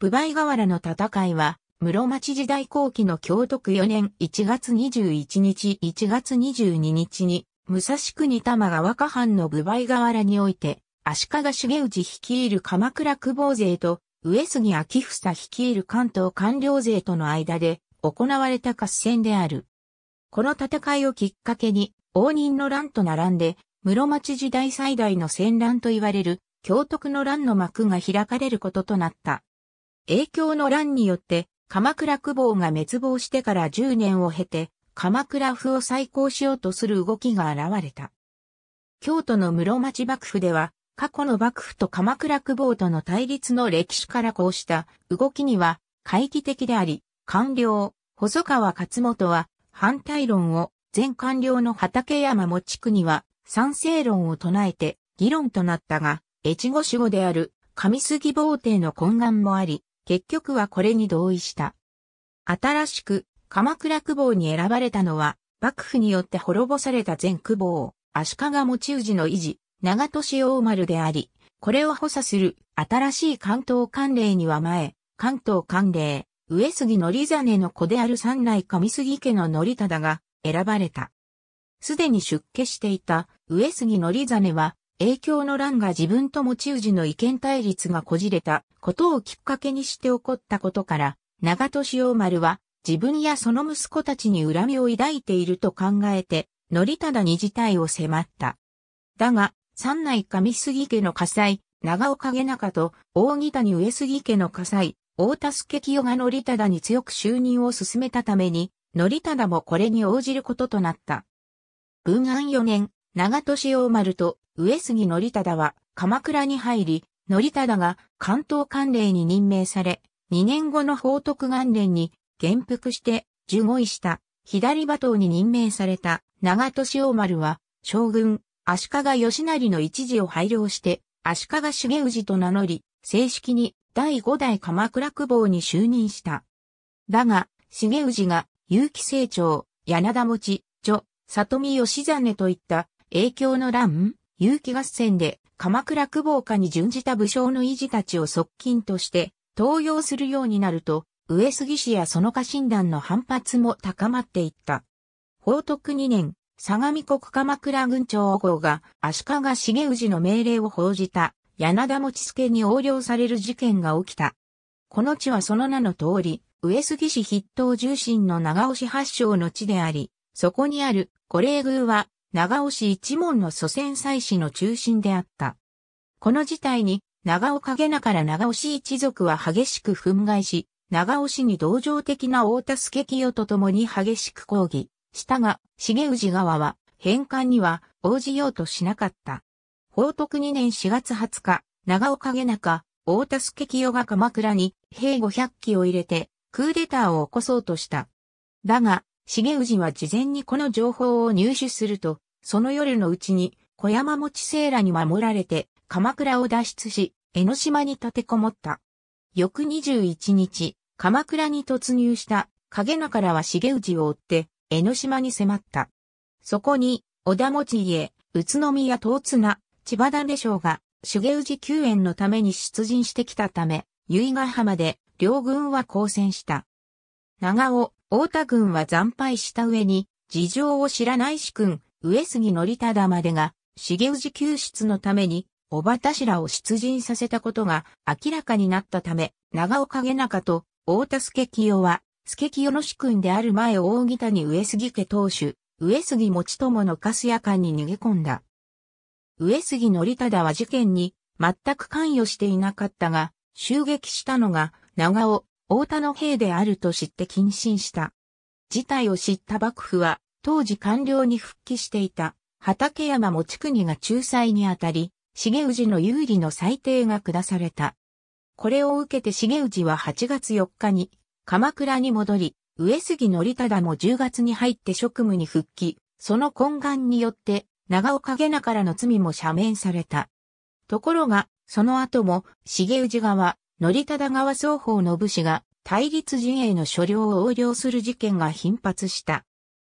ブバイ河原の戦いは、室町時代後期の京都区4年1月21日1月22日に、武蔵国玉川河藩のブバイ河原において、足利重氏率いる鎌倉久保勢と、上杉明房率いる関東官僚勢との間で、行われた合戦である。この戦いをきっかけに、応仁の乱と並んで、室町時代最大の戦乱と言われる、京都区の乱の幕が開かれることとなった。影響の乱によって、鎌倉久保が滅亡してから10年を経て、鎌倉府を再興しようとする動きが現れた。京都の室町幕府では、過去の幕府と鎌倉久保との対立の歴史からこうした動きには、懐疑的であり、官僚、細川勝元は反対論を、前官僚の畠山持地区には賛成論を唱えて議論となったが、越後守護である上杉坊邸の懇願もあり、結局はこれに同意した。新しく鎌倉久保に選ばれたのは、幕府によって滅ぼされた全久保、足利持氏の維持、長年大丸であり、これを補佐する新しい関東関令には前、関東関令、上杉則真の子である三内上杉家の則忠が選ばれた。すでに出家していた上杉則真は影響の乱が自分と持ち氏の意見対立がこじれたことをきっかけにして起こったことから、長年王丸は自分やその息子たちに恨みを抱いていると考えて、則忠に事態を迫った。だが、三内上杉家の火災、長岡家中と大木谷上杉家の火災、大田助清が則忠に強く就任を進めたために、則忠もこれに応じることとなった。文安4年、長年王丸と上杉則忠は鎌倉に入り、則忠が関東官令に任命され、2年後の法徳元年に元服して受護位した左馬頭に任命された長年王丸は将軍足利義成の一時を拝領して足利重氏と名乗り、正式に第五代鎌倉久保に就任した。だが、重氏が結城成長、柳田持ち、女、里見義実といった影響の乱有機合戦で鎌倉久保家に準じた武将の維持たちを側近として登用するようになると、上杉氏やその家臣団の反発も高まっていった。宝徳2年、相模国鎌倉軍長号が足利重氏の命令を報じた柳田持助に横領される事件が起きた。この地はその名の通り、上杉氏筆頭重臣の長押し発祥の地であり、そこにある古霊宮は長尾氏一門の祖先祭祀の中心であった。この事態に、長尾影中から長尾氏一族は激しく憤慨し、長尾氏に同情的な大田助清と共に激しく抗議したが、重氏側は返還には応じようとしなかった。報徳2年4月20日、長尾影中、大田助清が鎌倉に兵500機を入れて、クーデターを起こそうとした。だが、重氏は事前にこの情報を入手すると、その夜のうちに小山持聖羅に守られて鎌倉を脱出し、江ノ島に立てこもった。翌21日、鎌倉に突入した影中らは重氏を追って江ノ島に迫った。そこに、小田持家、宇都宮東綱、千葉田礼将が、重氏救援のために出陣してきたため、由比ヶ浜で両軍は交戦した。長尾、太田軍は惨敗した上に、事情を知らない主君、上杉則忠までが、重氏救出のために、小畑らを出陣させたことが明らかになったため、長尾影中と太田助清は、助清の主君である前大木谷上杉家当主、上杉持友の粕屋間に逃げ込んだ。上杉則忠は事件に全く関与していなかったが、襲撃したのが長尾、大田の兵であると知って謹慎した。事態を知った幕府は、当時官僚に復帰していた、畠山持国が仲裁にあたり、重氏の有利の裁定が下された。これを受けて重氏は8月4日に、鎌倉に戻り、上杉則忠も10月に入って職務に復帰、その懇願によって、長岡下名からの罪も赦免された。ところが、その後も、重氏側、則忠側双方の武士が対立陣営の所領を横領する事件が頻発した。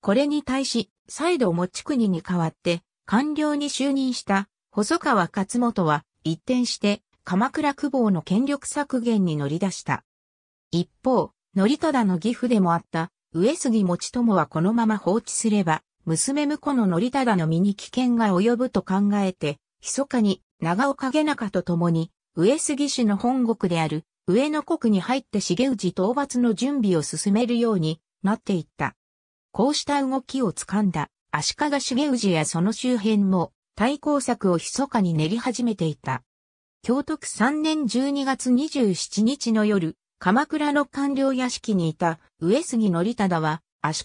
これに対し、再度持ち国に代わって、官僚に就任した細川勝元は一転して鎌倉久保の権力削減に乗り出した。一方、則忠の義父でもあった上杉持友はこのまま放置すれば、娘婿の則忠の身に危険が及ぶと考えて、密かに長岡下中と共に上杉氏の本国である上野国に入って重氏討伐の準備を進めるようになっていった。こうした動きをつかんだ足利重氏やその周辺も対抗策を密かに練り始めていた。京都区3年12月27日の夜、鎌倉の官僚屋敷にいた上杉則忠は足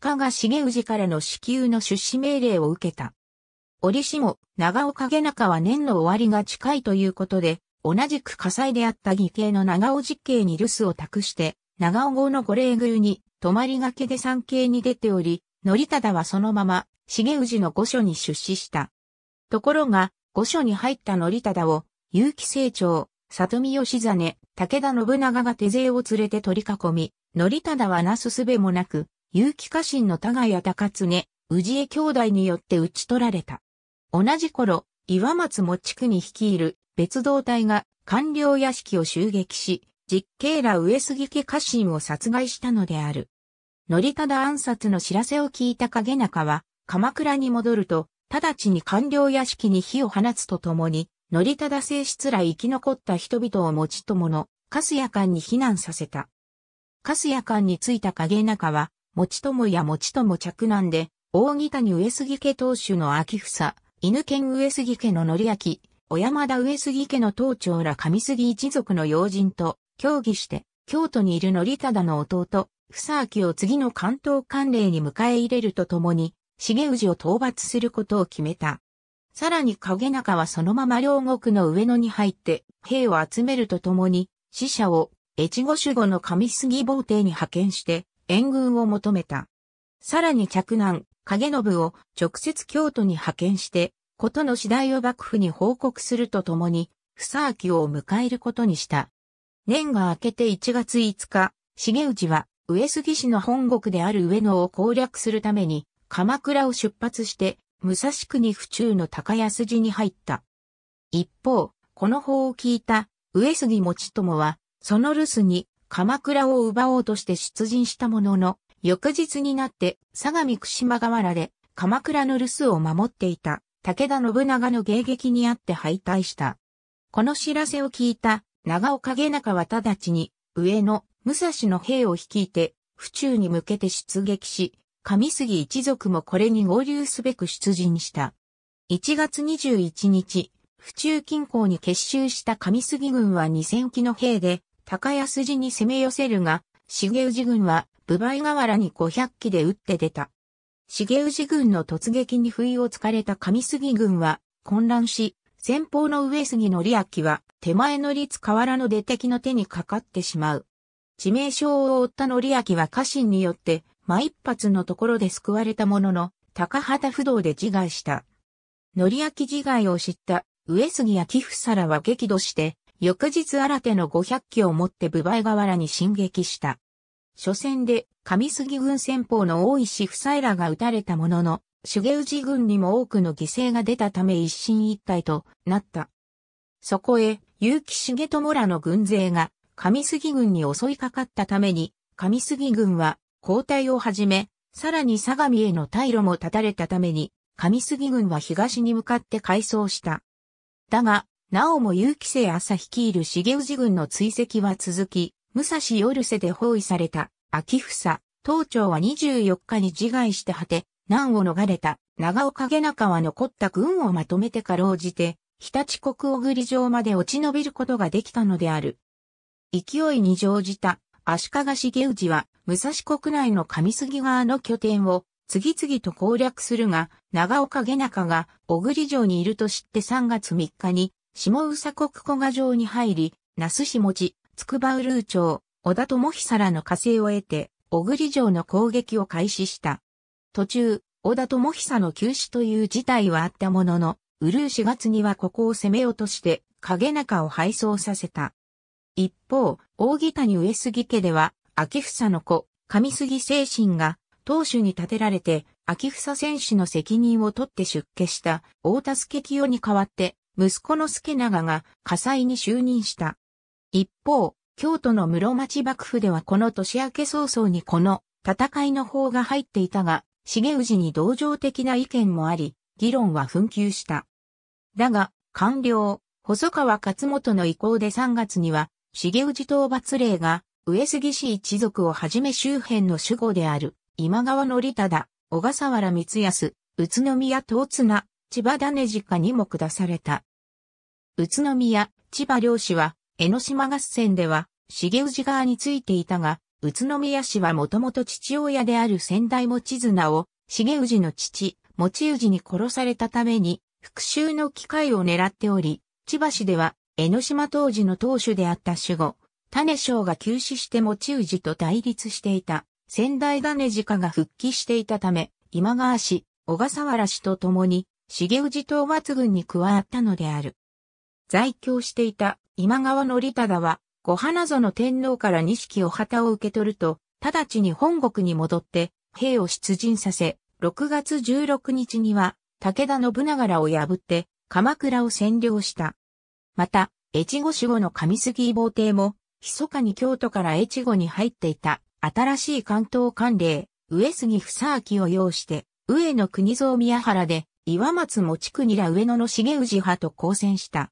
利重氏からの支給の出資命令を受けた。折しも長岡下中は年の終わりが近いということで、同じく火災であった義兄の長尾実刑に留守を託して、長尾号の五霊宮に泊まりがけで参詣に出ており、則忠はそのまま、重氏の御所に出資した。ところが、御所に入った則忠を、結城清長、里見義実、武田信長が手勢を連れて取り囲み、則忠はなすすべもなく、結城家臣の田谷高常、氏江兄弟によって討ち取られた。同じ頃、岩松も地区に率いる別動隊が官僚屋敷を襲撃し、実刑ら上杉家家臣を殺害したのである。則忠暗殺の知らせを聞いた影中は、鎌倉に戻ると、直ちに官僚屋敷に火を放つとともに、則忠正室ら生き残った人々を持ち友の、カスヤ館に避難させた。カスヤ館に着いた影中は、持友や持友着難で、大木谷上杉家当主の秋房、犬犬上杉家の則明、小山田上杉家の当長ら上杉一族の要人と協議して、京都にいる則忠の弟、房明を次の関東管令に迎え入れるとともに、重氏を討伐することを決めた。さらに影中はそのまま両国の上野に入って、兵を集めるとともに、死者を、越後守護の上杉坊邸に派遣して、援軍を求めた。さらに着難、影信を直接京都に派遣して、ことの次第を幕府に報告するとともに、あきを迎えることにした。年が明けて1月5日、重氏は上杉氏の本国である上野を攻略するために、鎌倉を出発して、武蔵国府中の高安寺に入った。一方、この法を聞いた上杉持友は、その留守に鎌倉を奪おうとして出陣したものの、翌日になって相模串間河原で鎌倉の留守を守っていた。武田信長の迎撃にあって敗退した。この知らせを聞いた長岡下中は直ちに上野、武蔵の兵を率いて、府中に向けて出撃し、上杉一族もこれに合流すべく出陣した。1月21日、府中近郊に結集した上杉軍は2000機の兵で、高安寺に攻め寄せるが、重氏軍は、部梅河原に500機で撃って出た。重氏軍の突撃に不意をつかれた上杉軍は混乱し、先方の上杉則明は手前の立河原の出敵の手にかかってしまう。致命傷を負った則明は家臣によって、ま一発のところで救われたものの、高畑不動で自害した。あ明自害を知った上杉さらは激怒して、翌日新手の500を持って部倍河原に進撃した。初戦で上杉軍先方の大石夫妻らが撃たれたものの、重氏軍にも多くの犠牲が出たため一進一退となった。そこへ、結城重友らの軍勢が上杉軍に襲いかかったために、上杉軍は交代をはじめ、さらに相模への退路も断たれたために、上杉軍は東に向かって回装した。だが、なおも結城勢朝率いる重氏軍の追跡は続き、武蔵夜瀬で包囲された、秋房、東朝は24日に自害して果て、難を逃れた、長岡下中は残った軍をまとめてかろうじて、日立国小栗城まで落ち延びることができたのである。勢いに乗じた足利重氏は武蔵国内の上杉川の拠点を次々と攻略するが、長岡下中が小栗城にいると知って3月3日に下宇佐国古賀城に入り、那須下地、筑波ウルー町、小田智久の火星を得て、小栗城の攻撃を開始した。途中、小田智久の休止という事態はあったものの、ウルー4月にはここを攻め落として、影中を敗走させた。一方、大谷上杉家では、秋房の子、上杉精神が、当主に立てられて、秋房選手の責任を取って出家した、大田助清に代わって、息子の助長が火災に就任した。一方、京都の室町幕府ではこの年明け早々にこの戦いの方が入っていたが、重氏に同情的な意見もあり、議論は紛糾した。だが、官僚、細川勝元の意向で3月には、重氏討伐令が、上杉氏一族をはじめ周辺の守護である、今川則忠、小笠原光康、宇都宮東綱、千葉種直にも下された。宇都宮、千葉両氏は、江ノ島合戦では、重氏側についていたが、宇都宮氏はもともと父親である先代持綱を、重氏の父、持氏に殺されたために、復讐の機会を狙っており、千葉市では、江ノ島当時の当主であった守護、種将が急死して持氏と対立していた、先代種氏家が復帰していたため、今川氏、小笠原氏と共に、重氏討伐軍に加わったのである。在京していた今川則忠は、ご花園天皇から錦を旗を受け取ると、直ちに本国に戻って、兵を出陣させ、6月16日には、武田信長らを破って、鎌倉を占領した。また、越後守護の上杉坊邸も、密かに京都から越後に入っていた、新しい関東官令、上杉房明を要して、上野国蔵宮原で、岩松持国ら上野の重氏派と交戦した。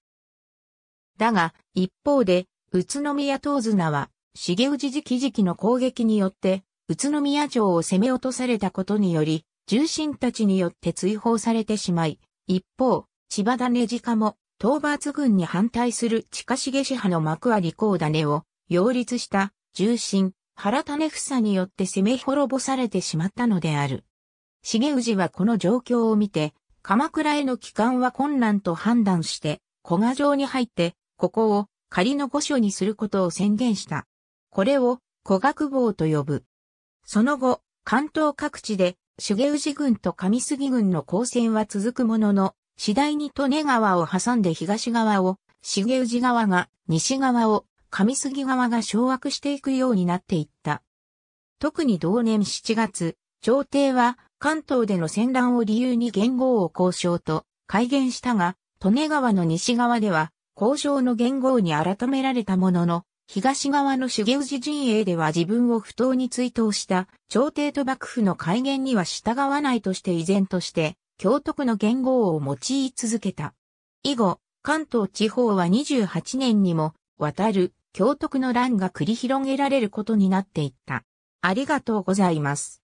だが、一方で、宇都宮東綱は、重氏直期の攻撃によって、宇都宮城を攻め落とされたことにより、重臣たちによって追放されてしまい、一方、千葉種直も、討伐軍に反対する近重氏派の幕は利口種を、擁立した重臣、原種房によって攻め滅ぼされてしまったのである。重氏はこの状況を見て、鎌倉への帰還は困難と判断して、小賀城に入って、ここを仮の御所にすることを宣言した。これを古学坊と呼ぶ。その後、関東各地で重氏軍と上杉軍の交戦は続くものの、次第に利根川を挟んで東側を、重氏側が西側を、上杉側が掌握していくようになっていった。特に同年7月、朝廷は関東での戦乱を理由に元号を交渉と改元したが、利根川の西側では工場の元号に改められたものの、東側の修行寺陣営では自分を不当に追悼した朝廷と幕府の改元には従わないとして依然として京徳の元号を用い続けた。以後、関東地方は28年にも渡る京都の乱が繰り広げられることになっていった。ありがとうございます。